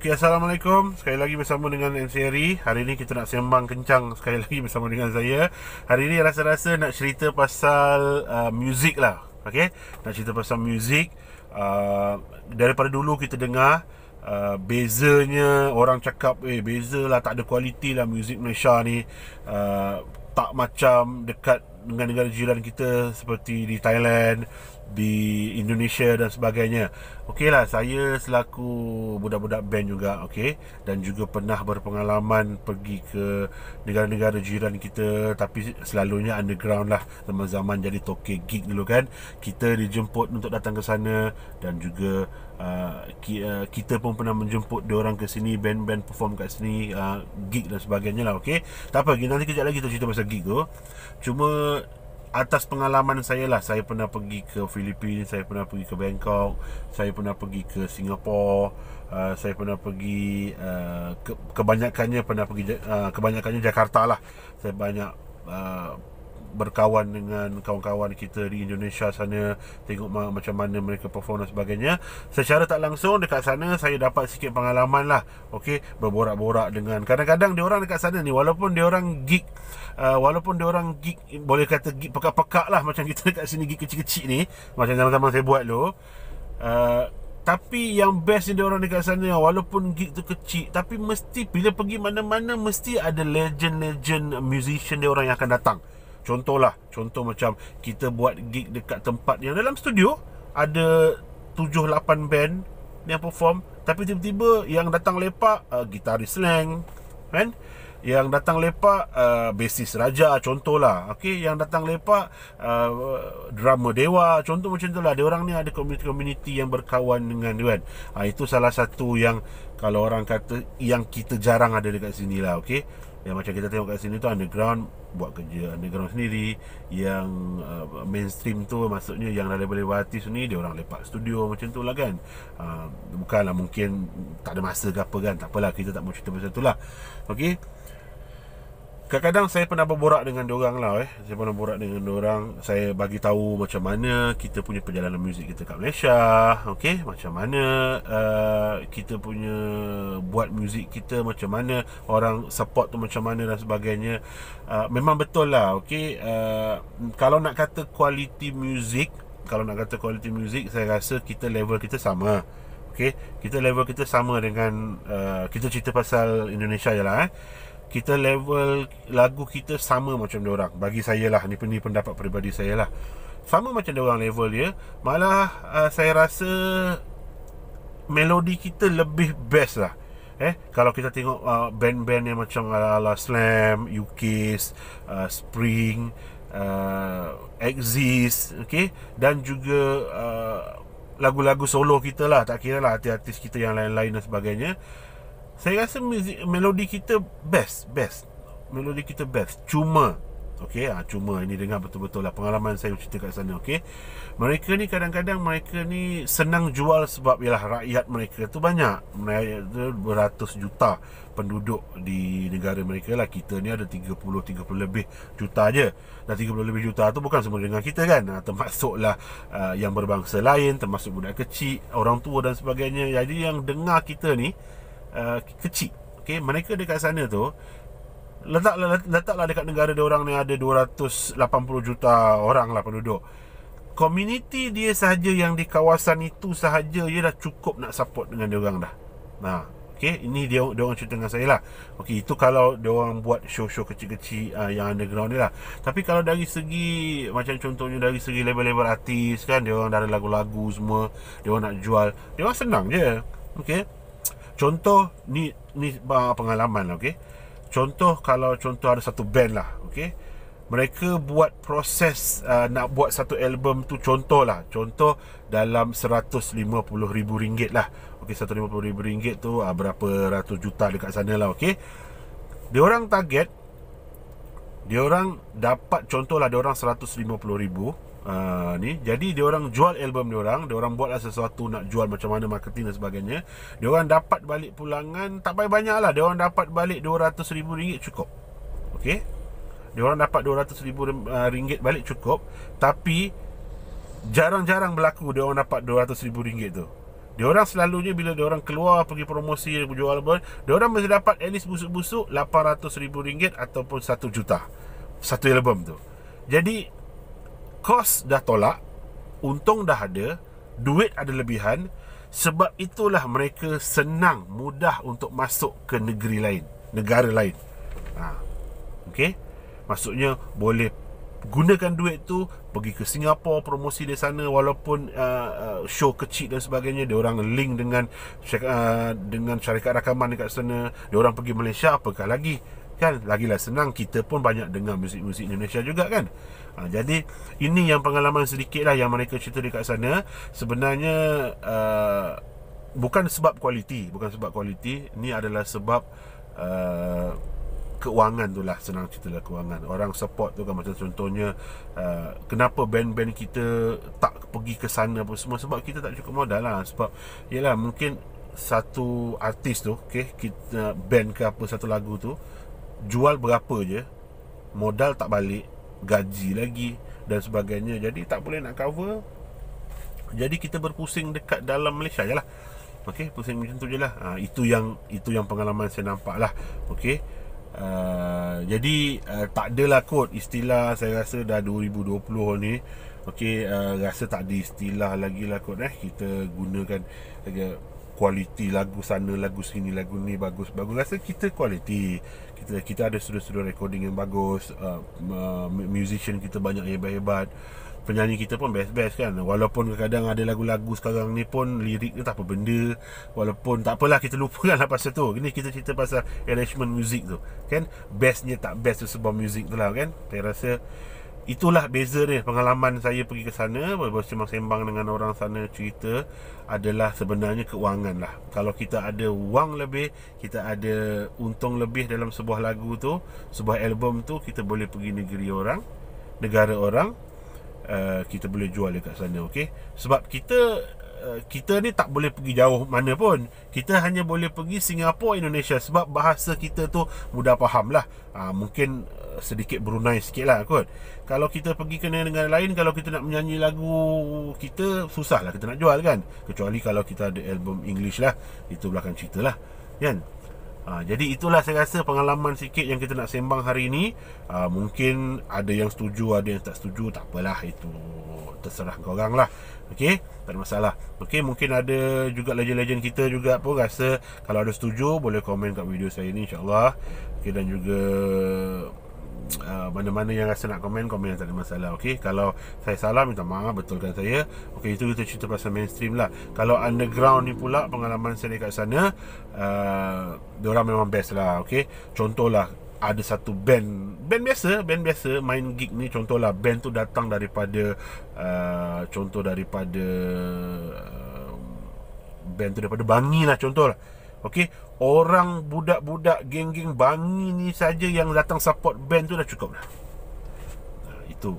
Okay, Assalamualaikum Sekali lagi bersama dengan MC Harry Hari ini kita nak sembang kencang Sekali lagi bersama dengan saya Hari ini rasa-rasa nak cerita pasal uh, Music lah Okay Nak cerita pasal music uh, Daripada dulu kita dengar uh, Bezanya orang cakap Eh bezalah tak ada kualiti lah Music Malaysia ni uh, Tak macam dekat dengan negara jiran kita Seperti di Thailand di Indonesia dan sebagainya. Okey lah, saya selaku budak-budak band juga okey dan juga pernah berpengalaman pergi ke negara-negara jiran kita tapi selalunya underground lah zaman-zaman jadi toke gig dulu kan. Kita dijemput untuk datang ke sana dan juga uh, uh kita pun pernah menjemput orang ke sini band-band perform kat sini uh, gig dan sebagainya lah okey. Tak apa nanti kejap lagi kita cerita pasal gig tu. Cuma atas pengalaman saya lah saya pernah pergi ke Filipina saya pernah pergi ke Bangkok saya pernah pergi ke Singapura uh, saya pernah pergi uh, ke, kebanyakannya pernah pergi uh, kebanyakannya Jakarta lah saya banyak uh, berkawan dengan kawan-kawan kita di Indonesia sana tengok ma- macam mana mereka perform dan sebagainya secara tak langsung dekat sana saya dapat sikit pengalaman lah okey berborak-borak dengan kadang-kadang dia orang dekat sana ni walaupun dia orang geek uh, walaupun dia orang geek boleh kata geek pekak-pekak lah macam kita dekat sini geek kecil-kecil ni macam zaman-zaman saya buat dulu uh, tapi yang best ni dia orang dekat sana walaupun gig tu kecil tapi mesti bila pergi mana-mana mesti ada legend-legend musician dia orang yang akan datang Contohlah, contoh macam kita buat gig dekat tempat yang dalam studio ada 7-8 band yang perform tapi tiba-tiba yang datang lepak uh, gitaris slang kan yang datang lepak uh, bassist raja contohlah okay? yang datang lepak uh, drama dewa contoh macam itulah dia orang ni ada komuniti community yang berkawan dengan dia kan uh, itu salah satu yang kalau orang kata yang kita jarang ada dekat sini lah, okay? yang macam kita tengok kat sini tu underground buat kerja underground sendiri yang uh, mainstream tu maksudnya yang dah label artis ni dia orang lepak studio macam tu lah kan uh, bukanlah mungkin tak ada masa ke apa kan tak apalah kita tak mahu cerita pasal tu lah okay Kadang-kadang saya pernah berborak dengan diorang lah eh. Saya pernah berborak dengan diorang Saya bagi tahu macam mana kita punya perjalanan muzik kita kat Malaysia Okay, macam mana uh, kita punya buat muzik kita Macam mana orang support tu macam mana dan sebagainya uh, Memang betul lah, okay uh, Kalau nak kata kualiti muzik Kalau nak kata kualiti muzik Saya rasa kita level kita sama Okay, kita level kita sama dengan uh, Kita cerita pasal Indonesia je lah eh kita level lagu kita sama macam dia orang bagi saya lah ni, ni pendapat peribadi saya lah sama macam dia orang level dia malah uh, saya rasa melodi kita lebih best lah eh kalau kita tengok uh, band-band yang macam ala-ala Slam, UK, uh, Spring, uh, Exist, okey dan juga uh, lagu-lagu solo kita lah tak kira lah artis-artis kita yang lain-lain dan sebagainya saya rasa music, melodi kita best best melodi kita best cuma okey ah, cuma ini dengar betul-betul lah pengalaman saya cerita kat sana okey mereka ni kadang-kadang mereka ni senang jual sebab ialah rakyat mereka tu banyak mereka tu beratus juta penduduk di negara mereka lah kita ni ada 30 30 lebih juta je dan 30 lebih juta tu bukan semua dengan kita kan ha, ah, termasuklah uh, ah, yang berbangsa lain termasuk budak kecil orang tua dan sebagainya jadi yang dengar kita ni Uh, kecil okay? mereka dekat sana tu letaklah letaklah dekat negara dia orang ni ada 280 juta orang lah penduduk community dia sahaja yang di kawasan itu sahaja dia dah cukup nak support dengan dia orang dah nah ha, Okay, ini dia, dia orang cerita dengan saya lah Okay, itu kalau dia orang buat show-show kecil-kecil uh, yang underground ni lah Tapi kalau dari segi, macam contohnya dari segi label-label artis kan Dia orang dari lagu-lagu semua, dia orang nak jual Dia orang senang je, okay Contoh ni ni pengalaman lah okey. Contoh kalau contoh ada satu band lah okay. Mereka buat proses uh, nak buat satu album tu contoh lah. Contoh dalam RM150,000 lah. Okey RM150,000 tu uh, berapa ratus juta dekat sana lah okey. Diorang target dia orang dapat contohlah dia orang 150 ribu uh, ni jadi dia orang jual album dia orang dia orang buatlah sesuatu nak jual macam mana marketing dan sebagainya dia orang dapat balik pulangan tak payah banyak lah dia orang dapat balik 200 ribu ringgit cukup ok dia orang dapat 200 ribu ah, ringgit balik cukup tapi jarang-jarang berlaku dia orang dapat 200 ribu ringgit tu dia orang selalunya bila dia orang keluar pergi promosi jual apa dia orang mesti dapat at least busuk-busuk ribu ringgit ataupun 1 juta satu album tu jadi kos dah tolak untung dah ada duit ada lebihan sebab itulah mereka senang mudah untuk masuk ke negeri lain negara lain ha. Okay? maksudnya boleh gunakan duit tu pergi ke Singapura promosi di sana walaupun uh, uh, show kecil dan sebagainya dia orang link dengan uh, dengan syarikat rakaman dekat sana dia orang pergi Malaysia apakah lagi kan lagilah senang kita pun banyak dengar muzik-muzik Indonesia juga kan uh, jadi ini yang pengalaman sedikit lah yang mereka cerita dekat sana sebenarnya uh, bukan sebab kualiti bukan sebab kualiti ni adalah sebab uh, keuangan tu lah senang cerita lah keuangan orang support tu kan macam contohnya uh, kenapa band-band kita tak pergi ke sana pun semua sebab kita tak cukup modal lah sebab yelah mungkin satu artis tu okay, kita uh, band ke apa satu lagu tu jual berapa je modal tak balik gaji lagi dan sebagainya jadi tak boleh nak cover jadi kita berpusing dekat dalam Malaysia je lah Okey, pusing macam tu je lah ha, Itu yang itu yang pengalaman saya nampak lah Okey Uh, jadi uh, tak adalah kot istilah saya rasa dah 2020 ni Okey uh, rasa tak ada istilah lagi lah kot eh kita gunakan lagi eh, kualiti lagu sana lagu sini lagu ni bagus bagus rasa kita kualiti kita kita ada studio-studio recording yang bagus uh, uh, musician kita banyak hebat-hebat penyanyi kita pun best-best kan walaupun kadang-kadang ada lagu-lagu sekarang ni pun lirik dia tak apa benda walaupun tak apalah kita lupakan lah pasal tu ni kita cerita pasal arrangement music tu kan bestnya tak best tu sebuah music tu lah kan saya rasa itulah beza dia pengalaman saya pergi ke sana berbual cuma sembang dengan orang sana cerita adalah sebenarnya keuangan lah kalau kita ada wang lebih kita ada untung lebih dalam sebuah lagu tu sebuah album tu kita boleh pergi negeri orang negara orang Uh, kita boleh jual dekat sana okay? sebab kita uh, kita ni tak boleh pergi jauh mana pun kita hanya boleh pergi Singapura Indonesia sebab bahasa kita tu mudah faham lah ha, mungkin uh, sedikit Brunei sikit lah kot kalau kita pergi ke negara lain kalau kita nak menyanyi lagu kita susah lah kita nak jual kan kecuali kalau kita ada album English lah itu belakang cerita lah kan Ha, jadi itulah saya rasa pengalaman sikit yang kita nak sembang hari ini. Ha, mungkin ada yang setuju, ada yang tak setuju. Tak apalah itu. Terserah korang lah. Okey? Tak ada masalah. Okey? Mungkin ada juga legend-legend kita juga pun rasa kalau ada setuju boleh komen kat video saya ni insyaAllah. Okey dan juga Uh, mana-mana uh, yang rasa nak komen komen yang tak ada masalah okay kalau saya salah minta maaf betulkan saya okay itu kita cerita pasal mainstream lah kalau underground ni pula pengalaman saya dekat sana uh, diorang memang best lah okey contohlah ada satu band band biasa band biasa main gig ni contohlah band tu datang daripada uh, contoh daripada uh, band tu daripada Bangi lah contoh lah Okey, orang budak-budak geng-geng bangi ni saja yang datang support band tu dah cukup dah. Nah, itu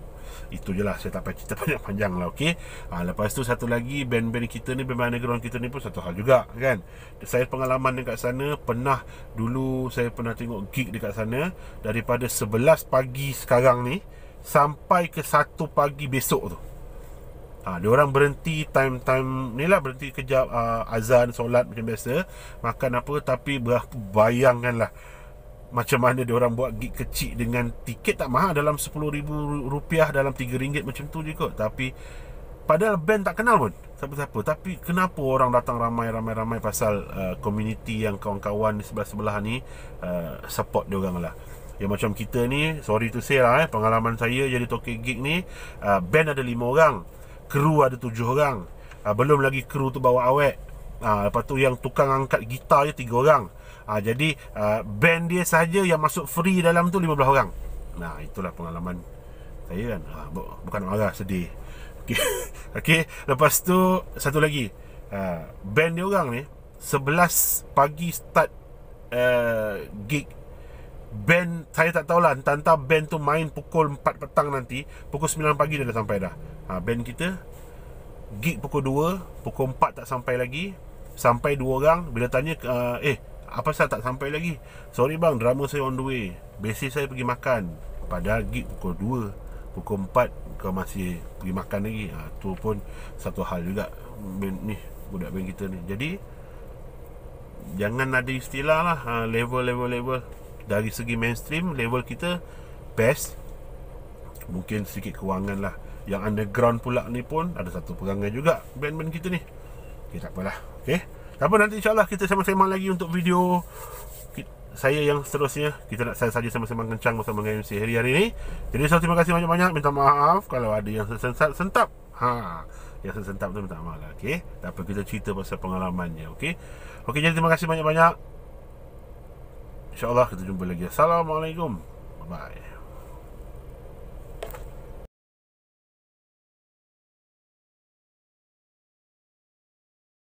itu je lah saya tak payah cerita banyak panjang lah okay? ha, ah, lepas tu satu lagi band-band kita ni band-band underground kita ni pun satu hal juga kan saya pengalaman dekat sana pernah dulu saya pernah tengok gig dekat sana daripada 11 pagi sekarang ni sampai ke 1 pagi besok tu Ha, dia orang berhenti time-time ni lah berhenti kejap uh, azan, solat macam biasa makan apa tapi berah, bayangkanlah macam mana dia orang buat gig kecil dengan tiket tak mahal dalam rm rupiah dalam RM3 macam tu je kot tapi padahal band tak kenal pun siapa-siapa tapi kenapa orang datang ramai-ramai-ramai pasal uh, community yang kawan-kawan di sebelah-sebelah ni uh, support dia orang lah Ya macam kita ni Sorry to say lah eh Pengalaman saya jadi toke gig ni uh, Band ada lima orang kru ada tujuh orang uh, Belum lagi kru tu bawa awet uh, ah, Lepas tu yang tukang angkat gitar je tiga orang uh, Jadi uh, band dia saja yang masuk free dalam tu lima belah orang Nah itulah pengalaman saya kan uh, bu- Bukan marah sedih okay. okay lepas tu satu lagi uh, Band dia orang ni sebelas pagi start uh, gig band saya tak tahulah entah-entah band tu main pukul 4 petang nanti pukul 9 pagi dia dah sampai dah ha, band kita gig pukul 2 pukul 4 tak sampai lagi sampai 2 orang bila tanya uh, eh apa saya tak sampai lagi sorry bang drama saya on the way besi saya pergi makan padahal gig pukul 2 pukul 4 kau masih pergi makan lagi ha, tu pun satu hal juga band ni budak band kita ni jadi jangan ada istilah lah ha, level level level dari segi mainstream level kita best mungkin sedikit kewangan lah yang underground pula ni pun ada satu perangai juga band-band kita ni ok tak apalah ok tak apa nanti insyaAllah kita sama-sama lagi untuk video saya yang seterusnya kita nak saya saja sama-sama kencang bersama dengan MC Harry hari ini jadi saya terima kasih banyak-banyak minta maaf kalau ada yang sesentap sentap ha yang sesentap tu minta maaf lah ok tak apa kita cerita pasal pengalamannya ok ok jadi terima kasih banyak-banyak InsyaAllah kita jumpa lagi Assalamualaikum Bye-bye